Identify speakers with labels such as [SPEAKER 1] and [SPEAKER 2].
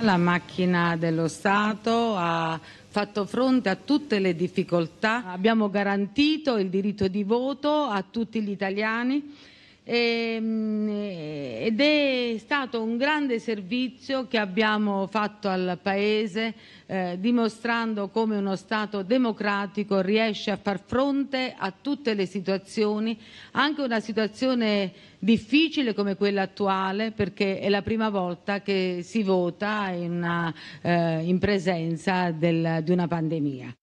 [SPEAKER 1] La macchina dello Stato ha fatto fronte a tutte le difficoltà, abbiamo garantito il diritto di voto a tutti gli italiani e mm, ed è stato un grande servizio che abbiamo fatto al Paese eh, dimostrando come uno Stato democratico riesce a far fronte a tutte le situazioni, anche una situazione difficile come quella attuale perché è la prima volta che si vota in, una, eh, in presenza del, di una pandemia.